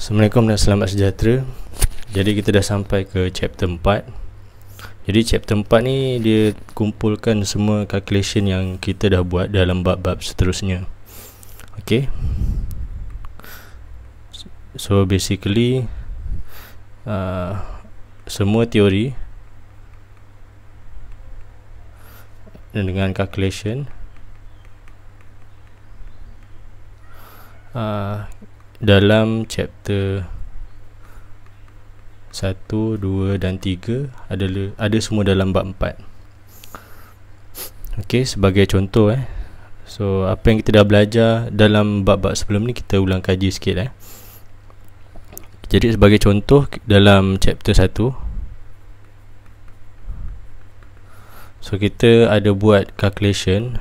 Assalamualaikum dan selamat sejahtera Jadi kita dah sampai ke chapter 4 Jadi chapter 4 ni dia kumpulkan semua calculation yang kita dah buat dalam bab-bab seterusnya Okay So basically uh, Semua teori Dan dengan calculation uh, dalam chapter 1, 2 dan 3 ada ada semua dalam bab 4. Okey, sebagai contoh eh. So, apa yang kita dah belajar dalam bab-bab sebelum ni kita ulang kaji sikit eh. Jadi sebagai contoh dalam chapter 1 So kita ada buat calculation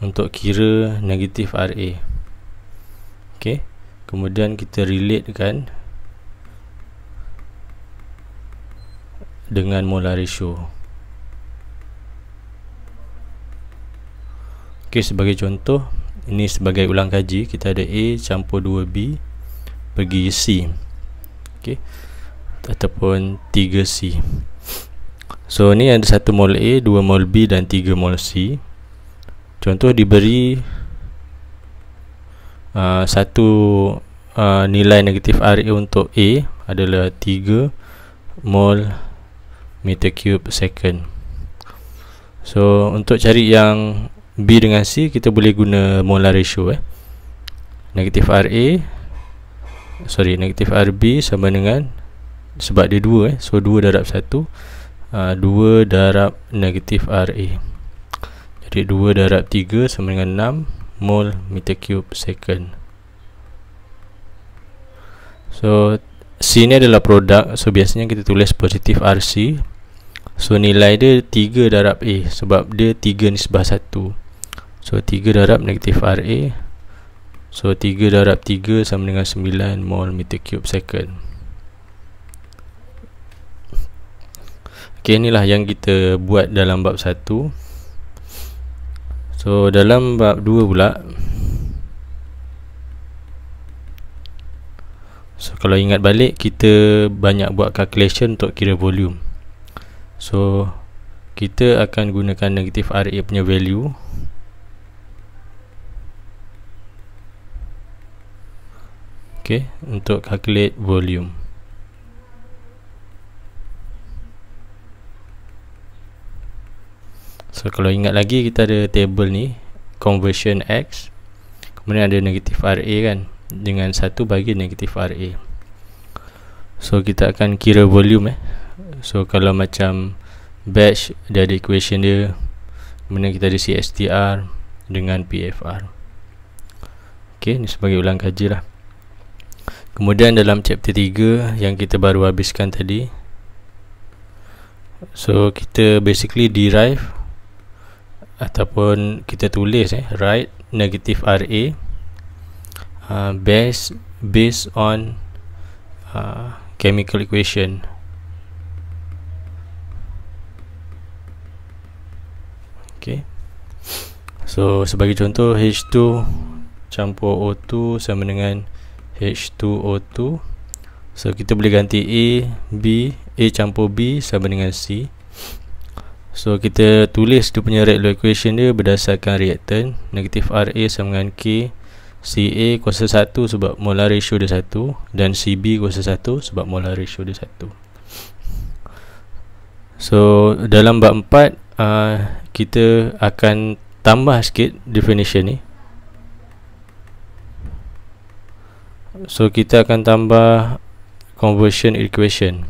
Untuk kira negatif RA okey kemudian kita relatekan dengan molar ratio okey sebagai contoh ini sebagai ulang kaji kita ada A campur 2B pergi C okey ataupun 3C so ni ada satu mol A dua mol B dan tiga mol C contoh diberi uh, satu uh, nilai negatif RA untuk A adalah 3 mol meter cube second. So untuk cari yang B dengan C kita boleh guna molar ratio eh. Negatif RA sorry negatif RB sama dengan sebab dia 2 eh. So 2 darab 1 uh, 2 darab negatif RA. Jadi 2 darab 3 sama dengan 6 mol meter cube second so C ni adalah produk so biasanya kita tulis positif RC so nilai dia 3 darab A sebab dia 3 nisbah 1 so 3 darab negatif RA so 3 darab 3 sama dengan 9 mol meter cube second ok inilah yang kita buat dalam bab 1 So dalam bab 2 pula So kalau ingat balik kita banyak buat calculation untuk kira volume So kita akan gunakan negatif RA punya value Okay, untuk calculate volume So kalau ingat lagi kita ada table ni conversion x kemudian ada negatif RA kan dengan satu bagi negatif RA. So kita akan kira volume eh. So kalau macam batch dia ada equation dia kemudian kita ada CSTR dengan PFR. Okey, ni sebagai ulang kaji lah. Kemudian dalam chapter 3 yang kita baru habiskan tadi. So kita basically derive ataupun kita tulis eh write negative ra uh, base based on uh, chemical equation okey so sebagai contoh h2 campur o2 sama dengan h2o2 so kita boleh ganti a b a campur b sama dengan c So kita tulis dia punya rate law equation dia berdasarkan reaktan, Negatif Ra sama dengan K Ca kuasa 1 sebab molar ratio dia 1 Dan Cb kuasa 1 sebab molar ratio dia 1 So dalam bab 4 uh, Kita akan tambah sikit definition ni So kita akan tambah conversion equation.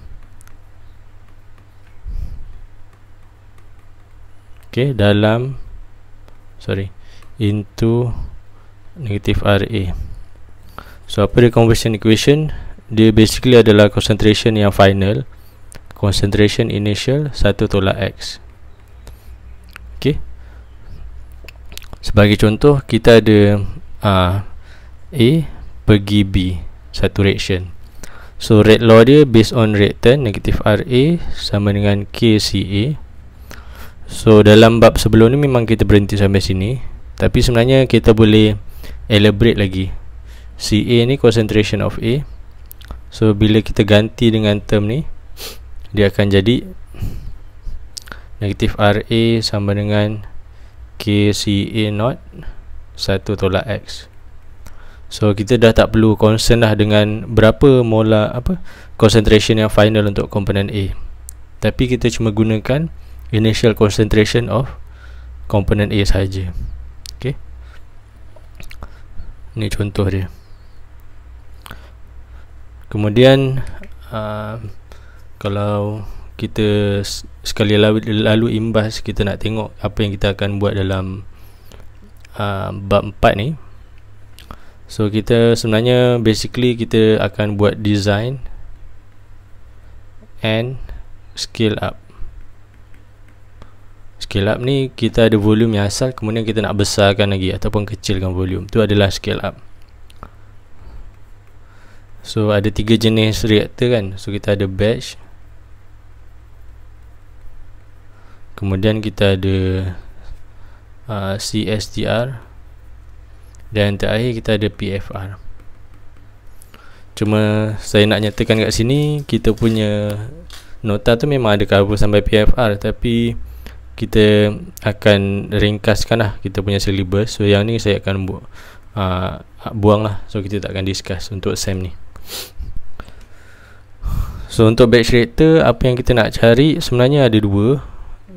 okay, dalam sorry into negative RA so apa dia conversion equation dia basically adalah concentration yang final concentration initial 1 tolak X ok sebagai contoh kita ada uh, A pergi B satu reaction so rate law dia based on rate 10 negative RA sama dengan KCA So dalam bab sebelum ni memang kita berhenti sampai sini Tapi sebenarnya kita boleh elaborate lagi Si A ni concentration of A So bila kita ganti dengan term ni Dia akan jadi Negatif RA sama dengan KCA0 1 tolak X So kita dah tak perlu concern dah dengan berapa mola apa concentration yang final untuk komponen A. Tapi kita cuma gunakan initial concentration of component A sahaja ok ni contoh dia kemudian uh, kalau kita sekali lalu, imbas kita nak tengok apa yang kita akan buat dalam uh, bab 4 ni so kita sebenarnya basically kita akan buat design and scale up scale up ni kita ada volume yang asal kemudian kita nak besarkan lagi ataupun kecilkan volume tu adalah scale up so ada tiga jenis reaktor kan so kita ada batch kemudian kita ada uh, CSTR dan terakhir kita ada PFR cuma saya nak nyatakan kat sini kita punya nota tu memang ada cover sampai PFR tapi kita akan ringkaskan lah kita punya syllabus so yang ni saya akan bu- uh, ah, buang lah so kita tak akan discuss untuk SEM ni so untuk batch rector apa yang kita nak cari sebenarnya ada dua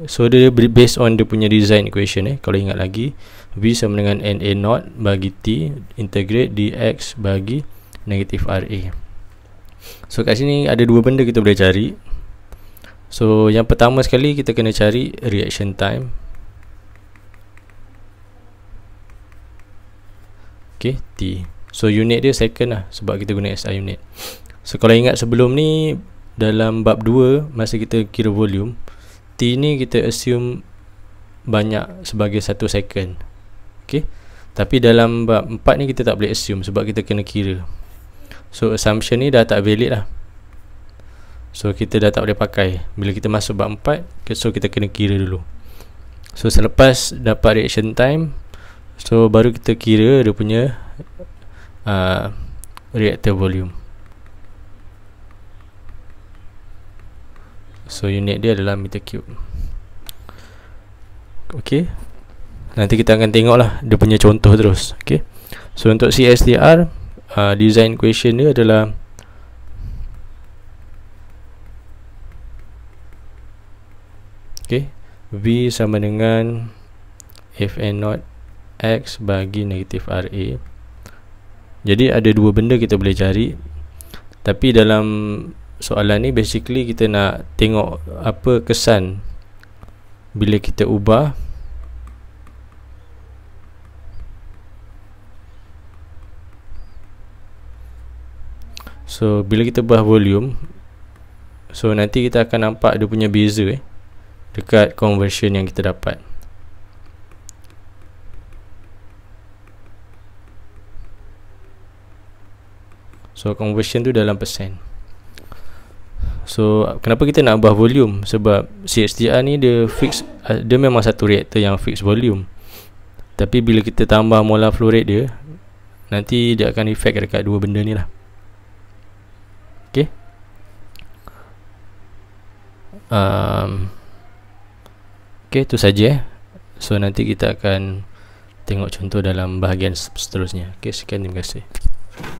so dia based on dia punya design equation eh kalau ingat lagi V sama dengan NA0 bagi T integrate DX bagi negative RA so kat sini ada dua benda kita boleh cari So yang pertama sekali kita kena cari reaction time. Okay, T. So unit dia second lah sebab kita guna SI unit. So kalau ingat sebelum ni dalam bab 2 masa kita kira volume T ni kita assume banyak sebagai 1 second. Okay. Tapi dalam bab 4 ni kita tak boleh assume sebab kita kena kira. So assumption ni dah tak valid lah. So kita dah tak boleh pakai Bila kita masuk bab 4 So kita kena kira dulu So selepas dapat reaction time So baru kita kira dia punya uh, Reactor volume So unit dia adalah meter cube Okay Nanti kita akan tengok lah Dia punya contoh terus Okay So untuk CSTR uh, Design question dia adalah V sama dengan Fn0 X bagi negatif Ra Jadi ada dua benda kita boleh cari Tapi dalam soalan ni basically kita nak tengok apa kesan Bila kita ubah So bila kita ubah volume So nanti kita akan nampak dia punya beza eh dekat conversion yang kita dapat so conversion tu dalam persen so kenapa kita nak ubah volume sebab CHDR ni dia fix uh, dia memang satu reaktor yang fix volume tapi bila kita tambah molar flow rate dia nanti dia akan efek dekat dua benda ni lah okay um, Okey, itu saja eh. So nanti kita akan tengok contoh dalam bahagian seterusnya. Okey, sekian terima kasih.